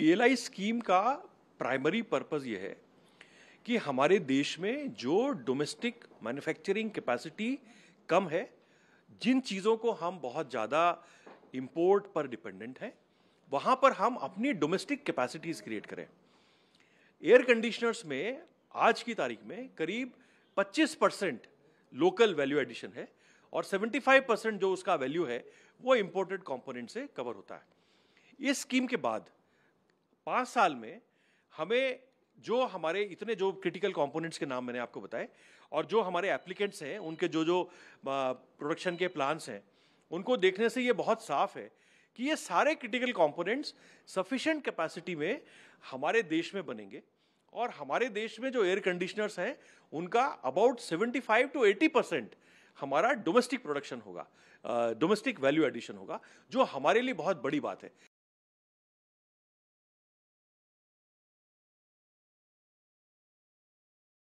PLI scheme का primary purpose ये है कि हमारे देश में जो डोमेस्टिक मैन्युफैक्चरिंग कैपेसिटी कम है जिन चीज़ों को हम बहुत ज़्यादा इम्पोर्ट पर डिपेंडेंट हैं वहाँ पर हम अपनी डोमेस्टिक कैपेसिटीज़ क्रिएट करें एयर कंडीशनर्स में आज की तारीख में करीब 25 परसेंट लोकल वैल्यू एडिशन है और 75 परसेंट जो उसका वैल्यू है वो इम्पोर्टेड कंपोनेंट से कवर होता है इस स्कीम के बाद पाँच साल में हमें जो हमारे इतने जो क्रिटिकल कंपोनेंट्स के नाम मैंने आपको बताए और जो हमारे एप्लीकेंट्स हैं उनके जो जो प्रोडक्शन के प्लान्स हैं उनको देखने से ये बहुत साफ है कि ये सारे क्रिटिकल कंपोनेंट्स सफिशेंट कैपेसिटी में हमारे देश में बनेंगे और हमारे देश में जो एयर कंडीशनर्स हैं उनका अबाउट 75 टू 80 परसेंट हमारा डोमेस्टिक प्रोडक्शन होगा डोमेस्टिक वैल्यू एडिशन होगा जो हमारे लिए बहुत बड़ी बात है